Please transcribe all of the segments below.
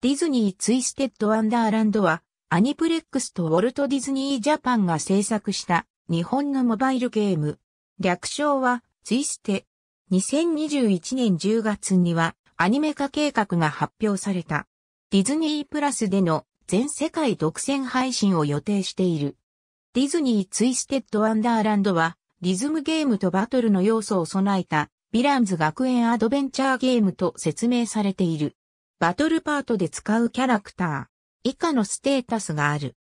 ディズニーツイステッドワンダーランドは、アニプレックスとウォルト・ディズニー・ジャパンが制作した日本のモバイルゲーム。略称はツイステ。2021年10月にはアニメ化計画が発表された。ディズニープラスでの全世界独占配信を予定している。ディズニーツイステッドワンダーランドはリズムゲームとバトルの要素を備えたヴィランズ学園アドベンチャーゲームと説明されている。バトルパートで使うキャラクター。以下のステータスがある。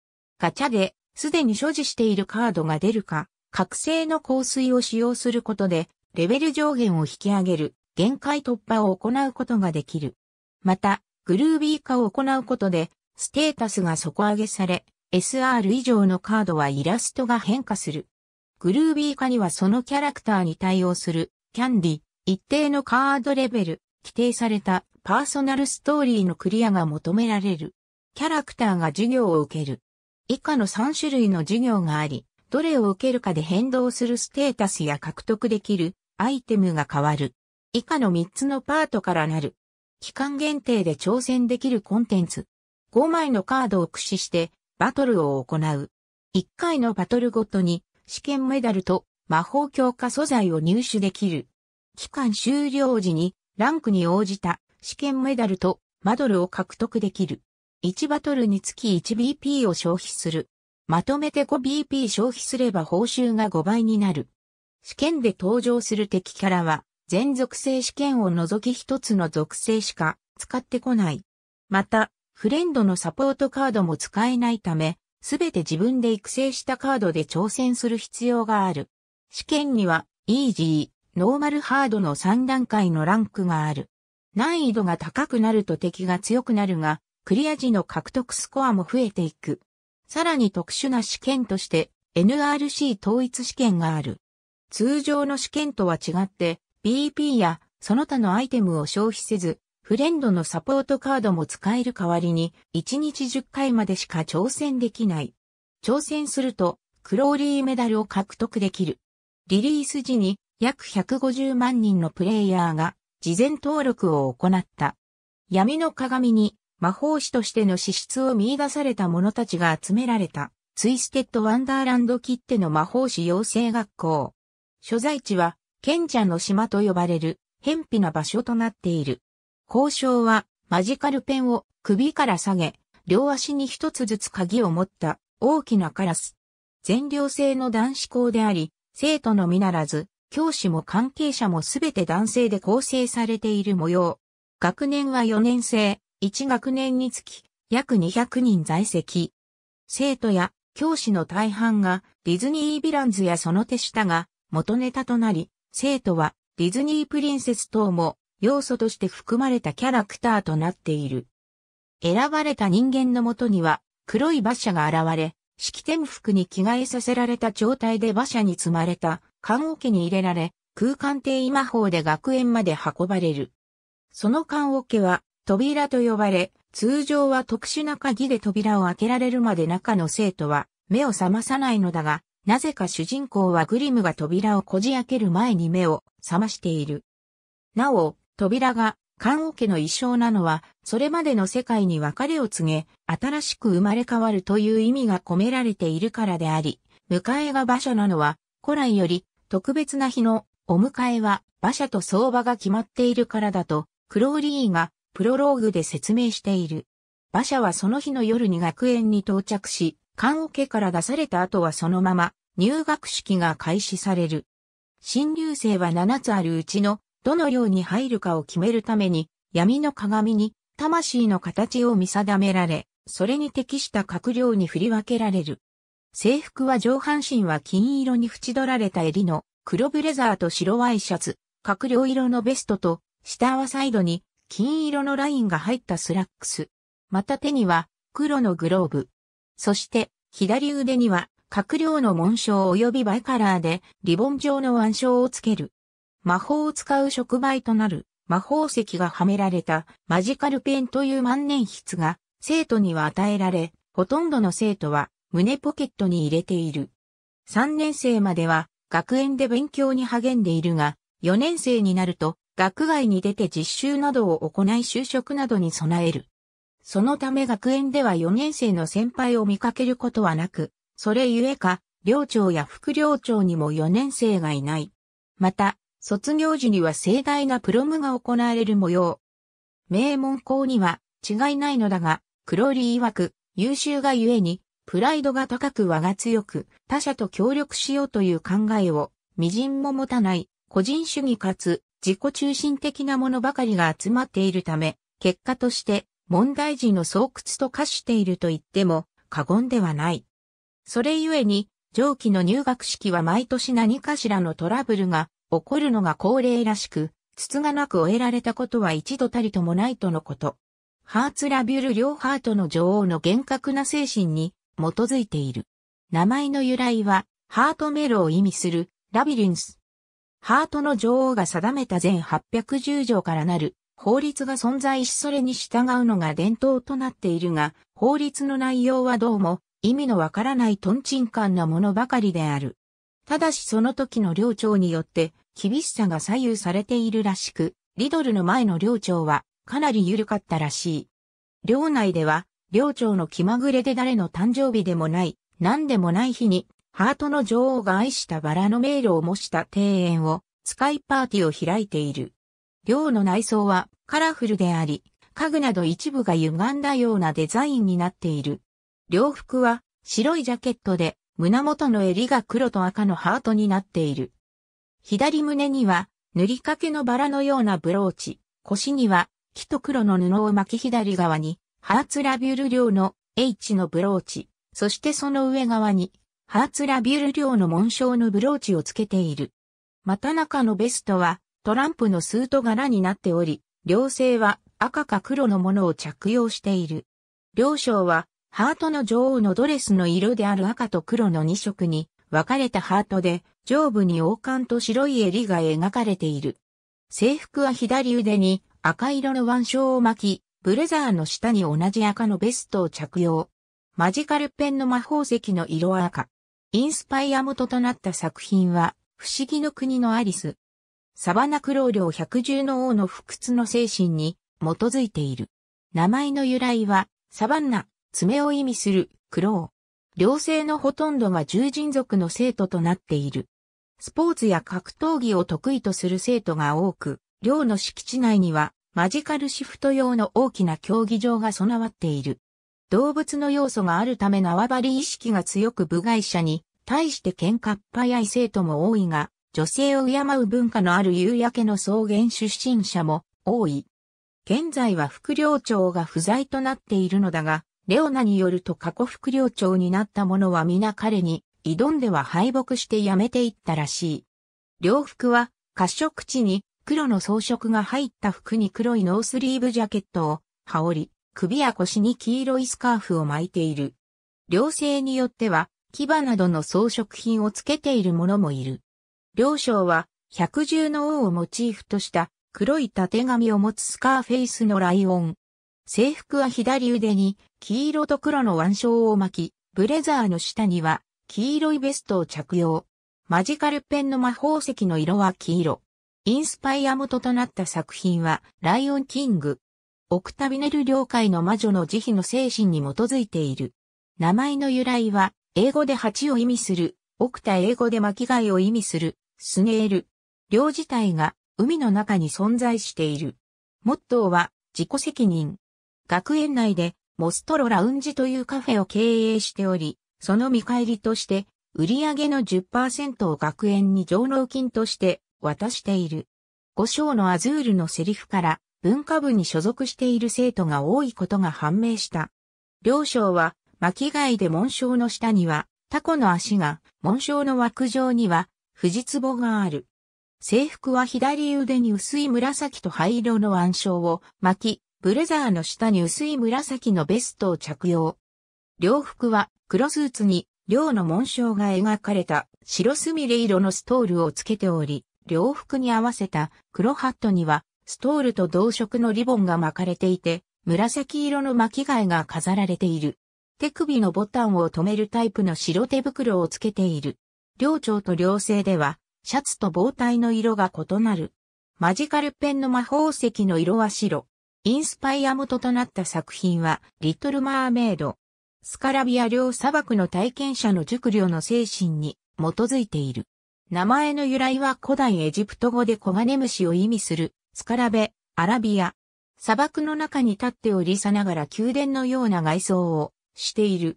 ガチャで、すでに所持しているカードが出るか、覚醒の香水を使用することで、レベル上限を引き上げる、限界突破を行うことができる。また、グルービー化を行うことで、ステータスが底上げされ、SR 以上のカードはイラストが変化する。グルービー化にはそのキャラクターに対応する、キャンディ、一定のカードレベル、規定されたパーソナルストーリーのクリアが求められる。キャラクターが授業を受ける。以下の3種類の授業があり、どれを受けるかで変動するステータスや獲得できるアイテムが変わる。以下の3つのパートからなる。期間限定で挑戦できるコンテンツ。5枚のカードを駆使してバトルを行う。1回のバトルごとに試験メダルと魔法強化素材を入手できる。期間終了時にランクに応じた試験メダルとマドルを獲得できる。1バトルにつき 1BP を消費する。まとめて 5BP 消費すれば報酬が5倍になる。試験で登場する敵キャラは、全属性試験を除き一つの属性しか使ってこない。また、フレンドのサポートカードも使えないため、すべて自分で育成したカードで挑戦する必要がある。試験には、イージー、ノーマルハードの3段階のランクがある。難易度が高くなると敵が強くなるが、クリア時の獲得スコアも増えていく。さらに特殊な試験として NRC 統一試験がある。通常の試験とは違って BP やその他のアイテムを消費せず、フレンドのサポートカードも使える代わりに1日10回までしか挑戦できない。挑戦するとクローリーメダルを獲得できる。リリース時に約150万人のプレイヤーが事前登録を行った。闇の鏡に魔法師としての資質を見出された者たちが集められた、ツイステッド・ワンダーランド切手の魔法師養成学校。所在地は、賢者の島と呼ばれる、偏僻な場所となっている。交渉は、マジカルペンを首から下げ、両足に一つずつ鍵を持った大きなカラス。全寮制の男子校であり、生徒のみならず、教師も関係者もすべて男性で構成されている模様。学年は4年生、1学年につき約200人在籍。生徒や教師の大半がディズニー・ヴィランズやその手下が元ネタとなり、生徒はディズニー・プリンセス等も要素として含まれたキャラクターとなっている。選ばれた人間のもとには黒い馬車が現れ、式典服に着替えさせられた状態で馬車に積まれた棺桶に入れられ、空間定位魔法で学園まで運ばれる。その棺桶は、扉と呼ばれ、通常は特殊な鍵で扉を開けられるまで中の生徒は、目を覚まさないのだが、なぜか主人公はグリムが扉をこじ開ける前に目を覚ましている。なお、扉が、棺桶の衣装なのは、それまでの世界に別れを告げ、新しく生まれ変わるという意味が込められているからであり、迎えが場所なのは、古来より特別な日のお迎えは馬車と相場が決まっているからだと、クローリーがプロローグで説明している。馬車はその日の夜に学園に到着し、棺桶から出された後はそのまま入学式が開始される。新流星は7つあるうちのどの寮に入るかを決めるために闇の鏡に魂の形を見定められ、それに適した閣僚に振り分けられる。制服は上半身は金色に縁取られた襟の黒ブレザーと白ワイシャツ、閣僚色のベストと、下はサイドに金色のラインが入ったスラックス。また手には黒のグローブ。そして左腕には閣僚の紋章及びバイカラーでリボン状の腕章をつける。魔法を使う触媒となる魔法石がはめられたマジカルペンという万年筆が生徒には与えられ、ほとんどの生徒は胸ポケットに入れている。3年生までは学園で勉強に励んでいるが、4年生になると学外に出て実習などを行い就職などに備える。そのため学園では4年生の先輩を見かけることはなく、それゆえか、寮長や副寮長にも4年生がいない。また、卒業時には盛大なプロムが行われる模様。名門校には違いないのだが、クローリー曰く優秀がゆえにプライドが高く我が強く、他者と協力しようという考えを、微塵も持たない、個人主義かつ、自己中心的なものばかりが集まっているため、結果として、問題児の巣窟と化していると言っても、過言ではない。それゆえに、上記の入学式は毎年何かしらのトラブルが起こるのが恒例らしく、つつがなく終えられたことは一度たりともないとのこと。ハーツラビュル両ハートの女王の厳格な精神に基づいている。名前の由来は、ハートメロを意味する、ラビリンス。ハートの女王が定めた全810条からなる法律が存在しそれに従うのが伝統となっているが、法律の内容はどうも意味のわからないトンチンカンなものばかりである。ただしその時の領長によって厳しさが左右されているらしく、リドルの前の領長はかなり緩かったらしい。領内では寮長の気まぐれで誰の誕生日でもない、何でもない日に、ハートの女王が愛したバラの迷路を模した庭園を、スカイパーティーを開いている。寮の内装はカラフルであり、家具など一部が歪んだようなデザインになっている。両服は白いジャケットで、胸元の襟が黒と赤のハートになっている。左胸には、塗りかけのバラのようなブローチ、腰には、木と黒の布を巻き左側に、ハーツラビュル領の H のブローチ、そしてその上側に、ハーツラビュル領の紋章のブローチをつけている。また中のベストは、トランプのスート柄になっており、両性は赤か黒のものを着用している。両章は、ハートの女王のドレスの色である赤と黒の2色に分かれたハートで、上部に王冠と白い襟が描かれている。制服は左腕に赤色の腕章を巻き、ブレザーの下に同じ赤のベストを着用。マジカルペンの魔法石の色赤。インスパイア元となった作品は、不思議の国のアリス。サバナクロー領百獣の王の不屈の精神に基づいている。名前の由来は、サバンナ、爪を意味する、クロー。両性のほとんどが獣人族の生徒となっている。スポーツや格闘技を得意とする生徒が多く、寮の敷地内にはマジカルシフト用の大きな競技場が備わっている。動物の要素があるため縄張り意識が強く部外者に、対して喧嘩っ早い生徒も多いが、女性を敬う文化のある夕焼けの草原出身者も多い。現在は副領長が不在となっているのだが、レオナによると過去副領長になった者は皆彼に挑んでは敗北して辞めていったらしい。両服は褐色地に黒の装飾が入った服に黒いノースリーブジャケットを羽織り、首や腰に黄色いスカーフを巻いている。両性によっては、牙などの装飾品をつけている者もいる。両将は、百獣の王をモチーフとした黒い縦髪を持つスカーフェイスのライオン。制服は左腕に黄色と黒の腕章を巻き、ブレザーの下には黄色いベストを着用。マジカルペンの魔法石の色は黄色。インスパイア元となった作品は、ライオンキング。オクタビネル領海の魔女の慈悲の精神に基づいている。名前の由来は、英語で蜂を意味する、オクタ英語で巻貝を意味する、スネール。両自体が海の中に存在している。モットーは、自己責任。学園内で、モストロラウンジというカフェを経営しており、その見返りとして、売上の10%を学園に上納金として渡している。五章のアズールのセリフから文化部に所属している生徒が多いことが判明した。両章は巻貝で紋章の下にはタコの足が、紋章の枠上には藤壺がある。制服は左腕に薄い紫と灰色の腕章を巻き、ブレザーの下に薄い紫のベストを着用。両服は黒スーツに、両の紋章が描かれた白すみれ色のストールをつけており、両服に合わせた黒ハットにはストールと同色のリボンが巻かれていて、紫色の巻き替えが飾られている。手首のボタンを留めるタイプの白手袋をつけている。両長と両生では、シャツと帽体の色が異なる。マジカルペンの魔法石の色は白。インスパイア元となった作品は、リトル・マーメイド。スカラビア両砂漠の体験者の熟慮の精神に基づいている。名前の由来は古代エジプト語でコガネムシを意味する、スカラベ、アラビア。砂漠の中に立っておりさながら宮殿のような外装をしている。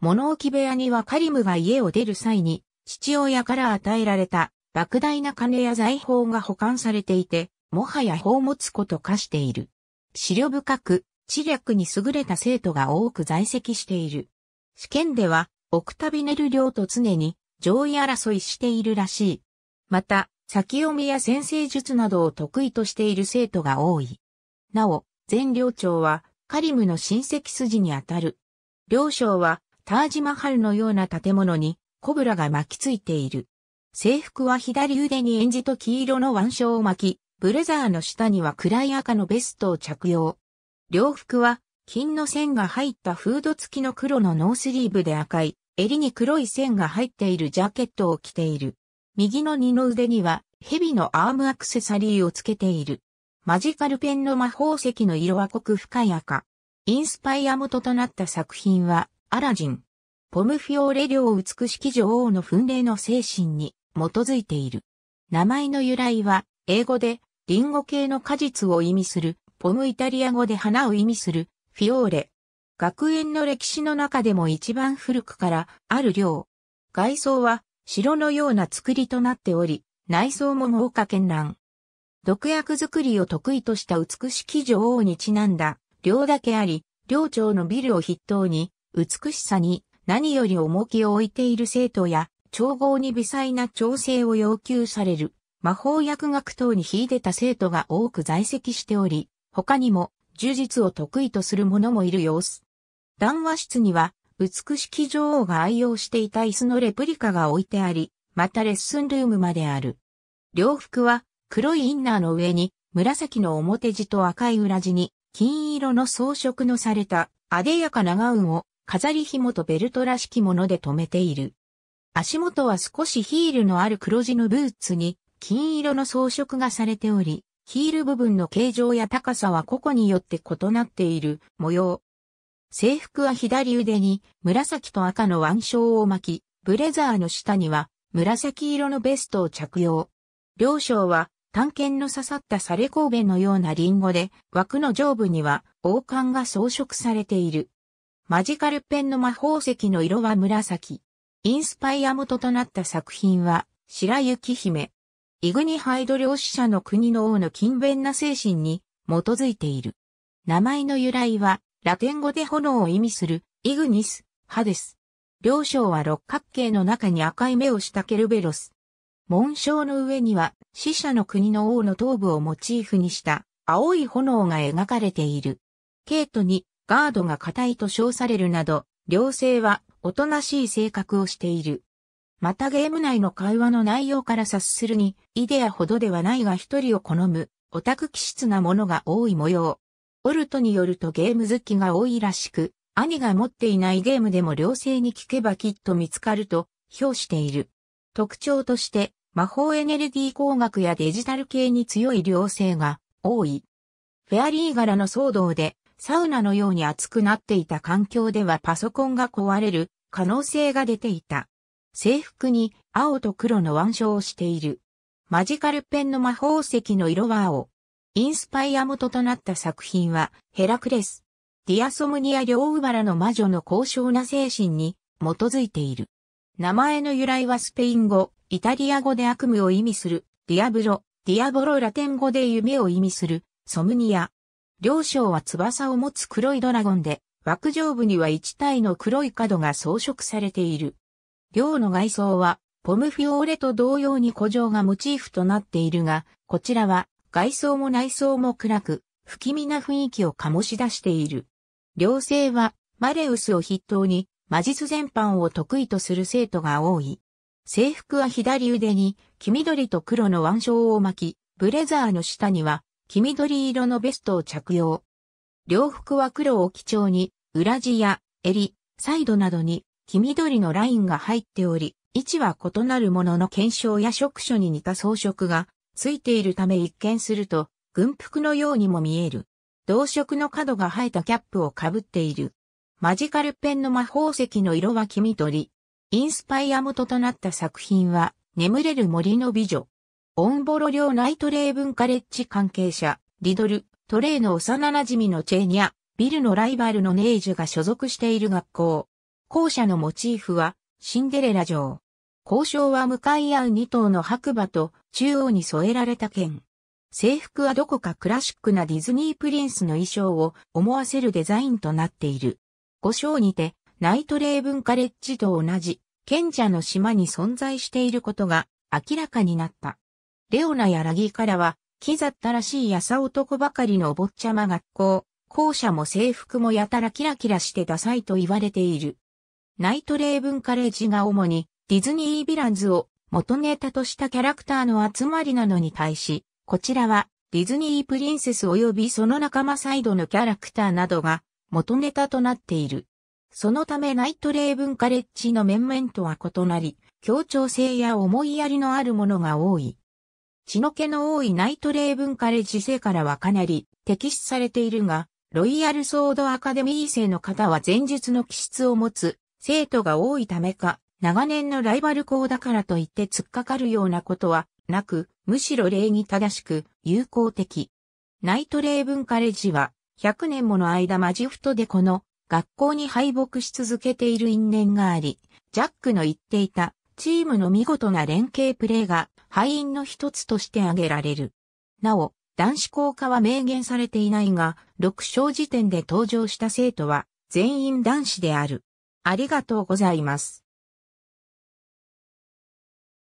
物置部屋にはカリムが家を出る際に、父親から与えられた、莫大な金や財宝が保管されていて、もはや宝物庫と化している。資料深く、知略に優れた生徒が多く在籍している。試験では、オクタビネル領と常に上位争いしているらしい。また、先読みや先生術などを得意としている生徒が多い。なお、全領長は、カリムの親戚筋にあたる。領将は、タージマハルのような建物に、コブラが巻きついている。制服は左腕に演じと黄色の腕章を巻き、ブレザーの下には暗い赤のベストを着用。両服は、金の線が入ったフード付きの黒のノースリーブで赤い、襟に黒い線が入っているジャケットを着ている。右の二の腕には蛇のアームアクセサリーをつけている。マジカルペンの魔法石の色は濃く深い赤。インスパイア元となった作品は、アラジン。ポムフィオーレ領美しき女王の奮励の精神に基づいている。名前の由来は、英語で、リンゴ系の果実を意味する、ポムイタリア語で花を意味する、フィオーレ、学園の歴史の中でも一番古くからある寮。外装は城のような造りとなっており、内装も豪華絢爛。毒薬作りを得意とした美しき女王にちなんだ寮だけあり、寮長のビルを筆頭に、美しさに何より重きを置いている生徒や、調合に微細な調整を要求される、魔法薬学等に秀でた生徒が多く在籍しており、他にも呪術を得意とする者もいる様子。談話室には、美しき女王が愛用していた椅子のレプリカが置いてあり、またレッスンルームまである。両服は、黒いインナーの上に、紫の表地と赤い裏地に、金色の装飾のされた、あでやかなガウンを、飾り紐とベルトらしきもので留めている。足元は少しヒールのある黒地のブーツに、金色の装飾がされており、ヒール部分の形状や高さは個々によって異なっている模様。制服は左腕に紫と赤の腕章を巻き、ブレザーの下には紫色のベストを着用。両章は探検の刺さったサレコーベのようなリンゴで、枠の上部には王冠が装飾されている。マジカルペンの魔法石の色は紫。インスパイア元となった作品は白雪姫。イグニハイド漁師者の国の王の勤勉な精神に基づいている。名前の由来は、ラテン語で炎を意味する、イグニス、ハです。両章は六角形の中に赤い目をしたケルベロス。紋章の上には、死者の国の王の頭部をモチーフにした青い炎が描かれている。ケイトにガードが硬いと称されるなど、両性はおとなしい性格をしている。またゲーム内の会話の内容から察するに、イデアほどではないが一人を好む、オタク気質なものが多い模様。オルトによるとゲーム好きが多いらしく、兄が持っていないゲームでも良性に聞けばきっと見つかると評している。特徴として、魔法エネルギー工学やデジタル系に強い良性が多い。フェアリー柄の騒動で、サウナのように熱くなっていた環境ではパソコンが壊れる可能性が出ていた。制服に青と黒の腕章をしている。マジカルペンの魔法石の色は青。インスパイア元となった作品はヘラクレス。ディアソムニア両ウバラの魔女の高尚な精神に基づいている。名前の由来はスペイン語、イタリア語で悪夢を意味する、ディアブロ、ディアボロラテン語で夢を意味する、ソムニア。両章は翼を持つ黒いドラゴンで、枠上部には一体の黒い角が装飾されている。寮の外装は、ポムフィオーレと同様に古城がモチーフとなっているが、こちらは外装も内装も暗く、不気味な雰囲気を醸し出している。寮生は、マレウスを筆頭に、魔術全般を得意とする生徒が多い。制服は左腕に、黄緑と黒の腕章を巻き、ブレザーの下には、黄緑色のベストを着用。両服は黒を基調に、裏地や襟、サイドなどに黄緑のラインが入っており、位置は異なるものの検証や触所に似た装飾がついているため一見すると軍服のようにも見える。同色の角が生えたキャップをかぶっている。マジカルペンの魔法石の色は黄緑。インスパイア元となった作品は眠れる森の美女。オンボロ領ナイトレイ文化レッジ関係者、リドル、トレイの幼馴染のチェーニャ、ビルのライバルのネージュが所属している学校。校舎のモチーフはシンデレラ城。交渉は向かい合う2頭の白馬と中央に添えられた剣。制服はどこかクラシックなディズニープリンスの衣装を思わせるデザインとなっている。五章にて、ナイトレーブンカレッジと同じ、賢者の島に存在していることが明らかになった。レオナやラギーからは、キザったらしいやさ男ばかりのお坊ちゃま学校、校舎も制服もやたらキラキラしてダサいと言われている。ナイトレイブンカレッジが主にディズニーヴィランズを元ネタとしたキャラクターの集まりなのに対し、こちらはディズニープリンセス及びその仲間サイドのキャラクターなどが元ネタとなっている。そのためナイトレイブンカレッジの面々とは異なり、協調性や思いやりのあるものが多い。血の気の多いナイトレイブンカレッジ生からはかなり適出されているが、ロイヤルソードアカデミー生の方は前述の気質を持つ生徒が多いためか、長年のライバル校だからといって突っかかるようなことはなく、むしろ礼儀正しく、友好的。ナイトレー文化レジは、100年もの間マジフトでこの学校に敗北し続けている因縁があり、ジャックの言っていたチームの見事な連携プレーが敗因の一つとして挙げられる。なお、男子校科は明言されていないが、6章時点で登場した生徒は全員男子である。ありがとうございます。